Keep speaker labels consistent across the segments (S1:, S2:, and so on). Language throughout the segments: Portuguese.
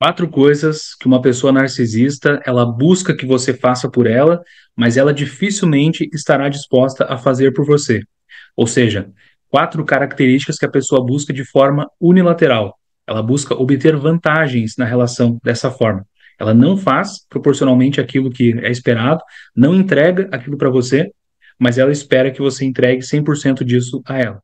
S1: quatro coisas que uma pessoa narcisista ela busca que você faça por ela, mas ela dificilmente estará disposta a fazer por você. Ou seja, quatro características que a pessoa busca de forma unilateral. Ela busca obter vantagens na relação dessa forma. Ela não faz proporcionalmente aquilo que é esperado, não entrega aquilo para você, mas ela espera que você entregue 100% disso a ela.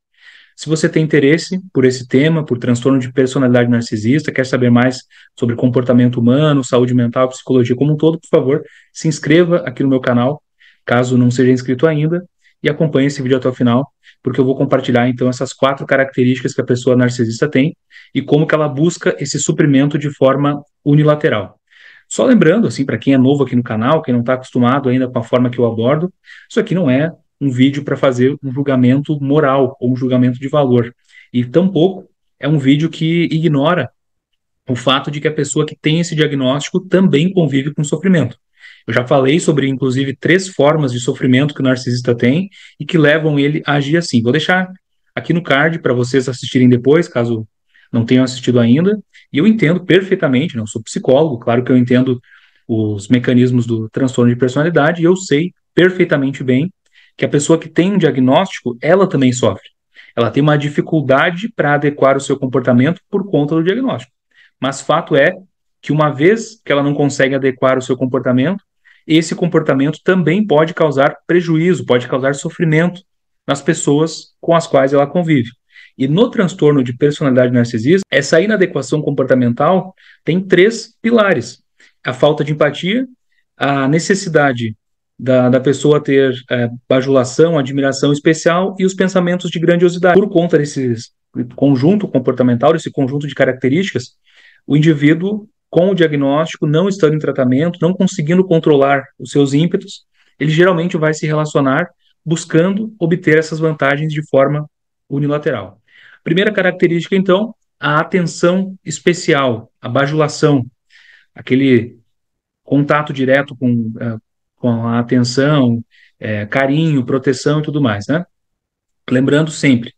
S1: Se você tem interesse por esse tema, por transtorno de personalidade narcisista, quer saber mais sobre comportamento humano, saúde mental, psicologia como um todo, por favor, se inscreva aqui no meu canal, caso não seja inscrito ainda, e acompanhe esse vídeo até o final, porque eu vou compartilhar então essas quatro características que a pessoa narcisista tem e como que ela busca esse suprimento de forma unilateral. Só lembrando, assim, para quem é novo aqui no canal, quem não está acostumado ainda com a forma que eu abordo, isso aqui não é um vídeo para fazer um julgamento moral ou um julgamento de valor. E tampouco é um vídeo que ignora o fato de que a pessoa que tem esse diagnóstico também convive com sofrimento. Eu já falei sobre, inclusive, três formas de sofrimento que o narcisista tem e que levam ele a agir assim. Vou deixar aqui no card para vocês assistirem depois, caso não tenham assistido ainda. E eu entendo perfeitamente, não né, sou psicólogo, claro que eu entendo os mecanismos do transtorno de personalidade e eu sei perfeitamente bem que a pessoa que tem um diagnóstico, ela também sofre. Ela tem uma dificuldade para adequar o seu comportamento por conta do diagnóstico. Mas fato é que uma vez que ela não consegue adequar o seu comportamento, esse comportamento também pode causar prejuízo, pode causar sofrimento nas pessoas com as quais ela convive. E no transtorno de personalidade narcisista, essa inadequação comportamental tem três pilares: a falta de empatia, a necessidade da, da pessoa ter é, bajulação, admiração especial e os pensamentos de grandiosidade. Por conta desse conjunto comportamental, desse conjunto de características, o indivíduo, com o diagnóstico, não estando em tratamento, não conseguindo controlar os seus ímpetos, ele geralmente vai se relacionar buscando obter essas vantagens de forma unilateral. Primeira característica, então, a atenção especial, a bajulação, aquele contato direto com, é, com atenção, é, carinho, proteção e tudo mais, né? Lembrando sempre,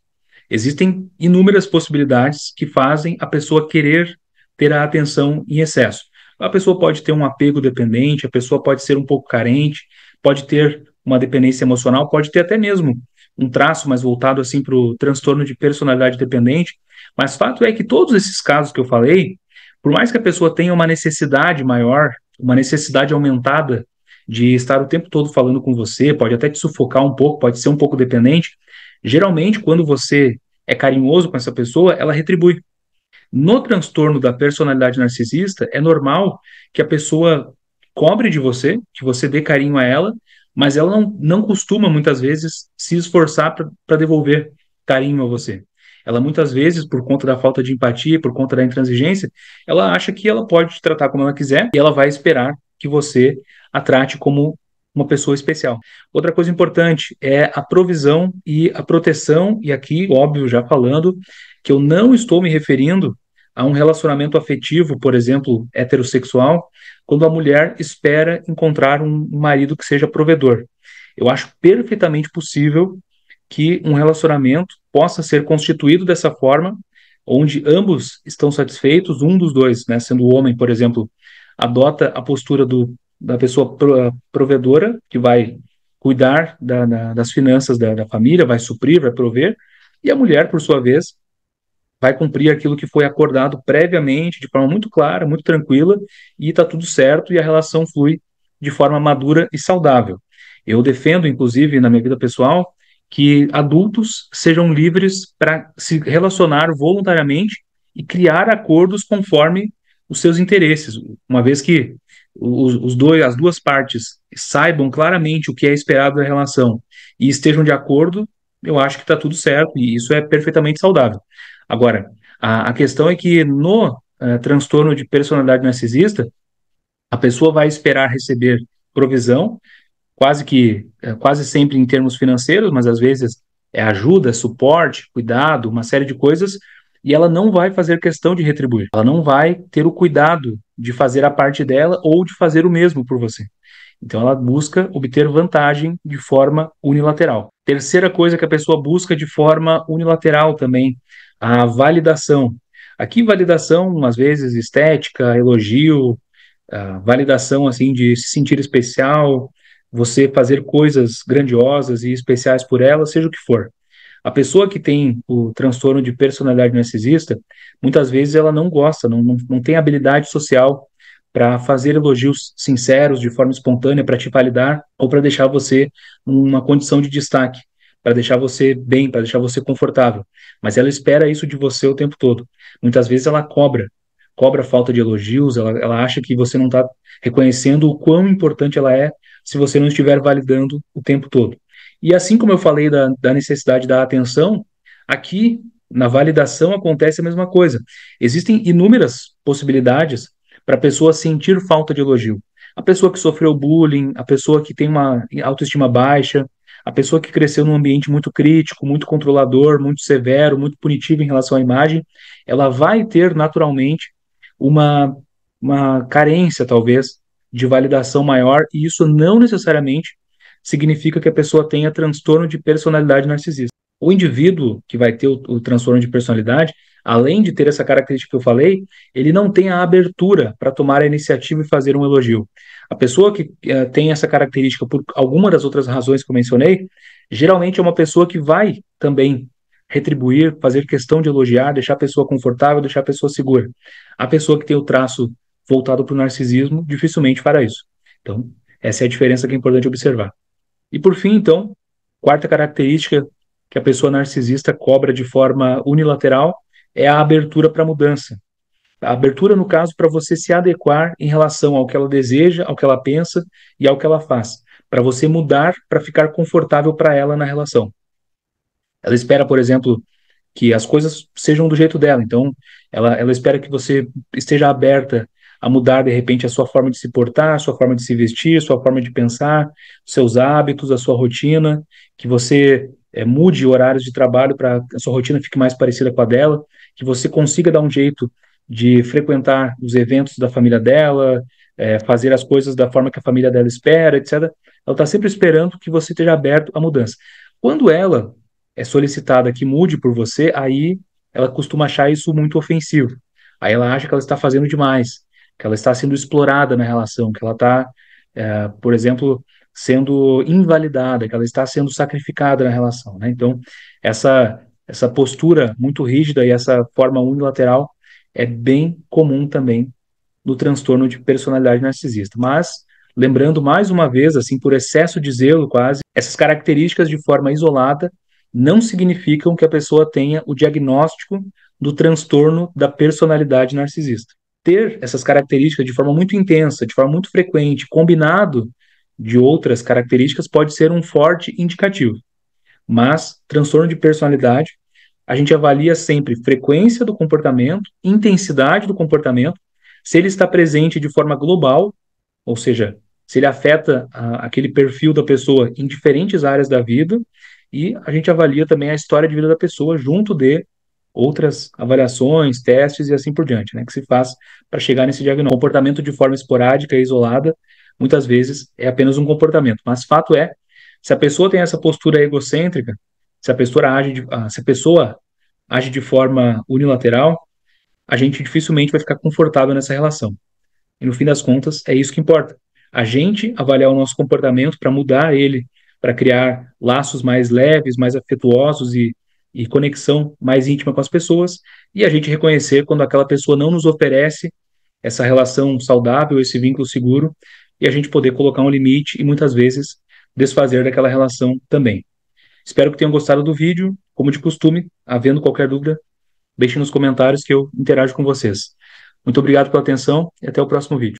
S1: existem inúmeras possibilidades que fazem a pessoa querer ter a atenção em excesso. A pessoa pode ter um apego dependente, a pessoa pode ser um pouco carente, pode ter uma dependência emocional, pode ter até mesmo um traço mais voltado assim para o transtorno de personalidade dependente. Mas fato é que todos esses casos que eu falei, por mais que a pessoa tenha uma necessidade maior, uma necessidade aumentada de estar o tempo todo falando com você, pode até te sufocar um pouco, pode ser um pouco dependente. Geralmente, quando você é carinhoso com essa pessoa, ela retribui. No transtorno da personalidade narcisista, é normal que a pessoa cobre de você, que você dê carinho a ela, mas ela não, não costuma muitas vezes se esforçar para devolver carinho a você. Ela muitas vezes, por conta da falta de empatia, por conta da intransigência, ela acha que ela pode te tratar como ela quiser e ela vai esperar que você a trate como uma pessoa especial. Outra coisa importante é a provisão e a proteção, e aqui, óbvio, já falando, que eu não estou me referindo a um relacionamento afetivo, por exemplo, heterossexual, quando a mulher espera encontrar um marido que seja provedor. Eu acho perfeitamente possível que um relacionamento possa ser constituído dessa forma, onde ambos estão satisfeitos, um dos dois, né, sendo o homem, por exemplo, adota a postura do, da pessoa provedora, que vai cuidar da, da, das finanças da, da família, vai suprir, vai prover, e a mulher, por sua vez, vai cumprir aquilo que foi acordado previamente, de forma muito clara, muito tranquila, e está tudo certo e a relação flui de forma madura e saudável. Eu defendo, inclusive, na minha vida pessoal, que adultos sejam livres para se relacionar voluntariamente e criar acordos conforme os seus interesses, uma vez que os, os, dois, as duas partes saibam claramente o que é esperado da relação e estejam de acordo, eu acho que está tudo certo e isso é perfeitamente saudável. Agora, a, a questão é que no uh, transtorno de personalidade narcisista, a pessoa vai esperar receber provisão, quase que, eh, quase sempre em termos financeiros, mas às vezes é ajuda, suporte, cuidado, uma série de coisas e ela não vai fazer questão de retribuir. Ela não vai ter o cuidado de fazer a parte dela ou de fazer o mesmo por você. Então ela busca obter vantagem de forma unilateral. Terceira coisa que a pessoa busca de forma unilateral também, a validação. Aqui validação, às vezes estética, elogio, validação assim de se sentir especial, você fazer coisas grandiosas e especiais por ela, seja o que for. A pessoa que tem o transtorno de personalidade narcisista, muitas vezes ela não gosta, não, não, não tem habilidade social para fazer elogios sinceros, de forma espontânea, para te validar ou para deixar você numa condição de destaque, para deixar você bem, para deixar você confortável. Mas ela espera isso de você o tempo todo. Muitas vezes ela cobra, cobra falta de elogios, ela, ela acha que você não está reconhecendo o quão importante ela é se você não estiver validando o tempo todo. E assim como eu falei da, da necessidade da atenção, aqui na validação acontece a mesma coisa. Existem inúmeras possibilidades para a pessoa sentir falta de elogio. A pessoa que sofreu bullying, a pessoa que tem uma autoestima baixa, a pessoa que cresceu num ambiente muito crítico, muito controlador, muito severo, muito punitivo em relação à imagem, ela vai ter naturalmente uma, uma carência, talvez, de validação maior, e isso não necessariamente significa que a pessoa tenha transtorno de personalidade narcisista. O indivíduo que vai ter o, o transtorno de personalidade, além de ter essa característica que eu falei, ele não tem a abertura para tomar a iniciativa e fazer um elogio. A pessoa que uh, tem essa característica por alguma das outras razões que eu mencionei, geralmente é uma pessoa que vai também retribuir, fazer questão de elogiar, deixar a pessoa confortável, deixar a pessoa segura. A pessoa que tem o traço voltado para o narcisismo dificilmente fará isso. Então, essa é a diferença que é importante observar. E por fim, então, quarta característica que a pessoa narcisista cobra de forma unilateral é a abertura para mudança. A abertura, no caso, para você se adequar em relação ao que ela deseja, ao que ela pensa e ao que ela faz. Para você mudar para ficar confortável para ela na relação. Ela espera, por exemplo, que as coisas sejam do jeito dela. Então, ela, ela espera que você esteja aberta a mudar de repente a sua forma de se portar, a sua forma de se vestir, a sua forma de pensar, seus hábitos, a sua rotina, que você é, mude horários de trabalho para a sua rotina fique mais parecida com a dela, que você consiga dar um jeito de frequentar os eventos da família dela, é, fazer as coisas da forma que a família dela espera, etc. Ela está sempre esperando que você esteja aberto à mudança. Quando ela é solicitada que mude por você, aí ela costuma achar isso muito ofensivo. Aí ela acha que ela está fazendo demais que ela está sendo explorada na relação, que ela está, é, por exemplo, sendo invalidada, que ela está sendo sacrificada na relação. Né? Então, essa, essa postura muito rígida e essa forma unilateral é bem comum também no transtorno de personalidade narcisista. Mas, lembrando mais uma vez, assim, por excesso de zelo quase, essas características de forma isolada não significam que a pessoa tenha o diagnóstico do transtorno da personalidade narcisista ter essas características de forma muito intensa, de forma muito frequente, combinado de outras características, pode ser um forte indicativo. Mas transtorno de personalidade, a gente avalia sempre frequência do comportamento, intensidade do comportamento, se ele está presente de forma global, ou seja, se ele afeta a, ah, aquele perfil da pessoa em diferentes áreas da vida, e a gente avalia também a história de vida da pessoa junto de outras avaliações, testes e assim por diante, né, que se faz para chegar nesse diagnóstico. O comportamento de forma esporádica e isolada, muitas vezes, é apenas um comportamento, mas fato é, se a pessoa tem essa postura egocêntrica, se a pessoa age de, ah, se a pessoa age de forma unilateral, a gente dificilmente vai ficar confortável nessa relação. E no fim das contas, é isso que importa. A gente avaliar o nosso comportamento para mudar ele, para criar laços mais leves, mais afetuosos e e conexão mais íntima com as pessoas e a gente reconhecer quando aquela pessoa não nos oferece essa relação saudável, esse vínculo seguro e a gente poder colocar um limite e muitas vezes desfazer daquela relação também. Espero que tenham gostado do vídeo. Como de costume, havendo qualquer dúvida, deixe nos comentários que eu interajo com vocês. Muito obrigado pela atenção e até o próximo vídeo.